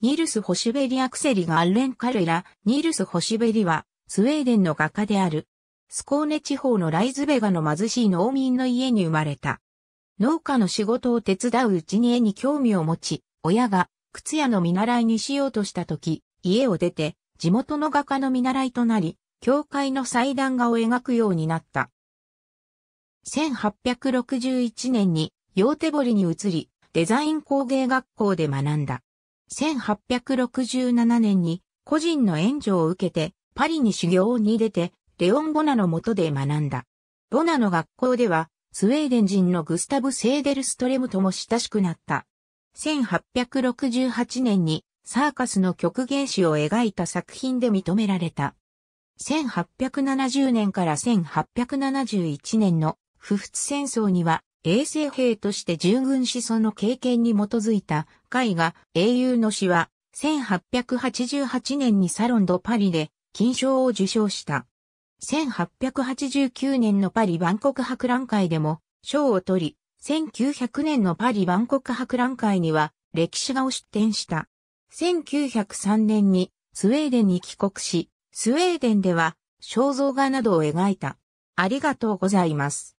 ニールス・ホシベリ・アクセリがアルレン・カルラ、ニールス・ホシベリは、スウェーデンの画家である。スコーネ地方のライズベガの貧しい農民の家に生まれた。農家の仕事を手伝ううちに絵に興味を持ち、親が靴屋の見習いにしようとした時、家を出て、地元の画家の見習いとなり、教会の祭壇画を描くようになった。1861年に、ヨーテボリに移り、デザイン工芸学校で学んだ。1867年に個人の援助を受けてパリに修行に出てレオン・ボナの下で学んだ。ボナの学校ではスウェーデン人のグスタブ・セーデルストレムとも親しくなった。1868年にサーカスの極限史を描いた作品で認められた。1870年から1871年の不仏戦争には衛生兵として従軍思想の経験に基づいた絵画英雄の詩は1888年にサロンドパリで金賞を受賞した。1889年のパリ万国博覧会でも賞を取り、1900年のパリ万国博覧会には歴史画を出展した。1903年にスウェーデンに帰国し、スウェーデンでは肖像画などを描いた。ありがとうございます。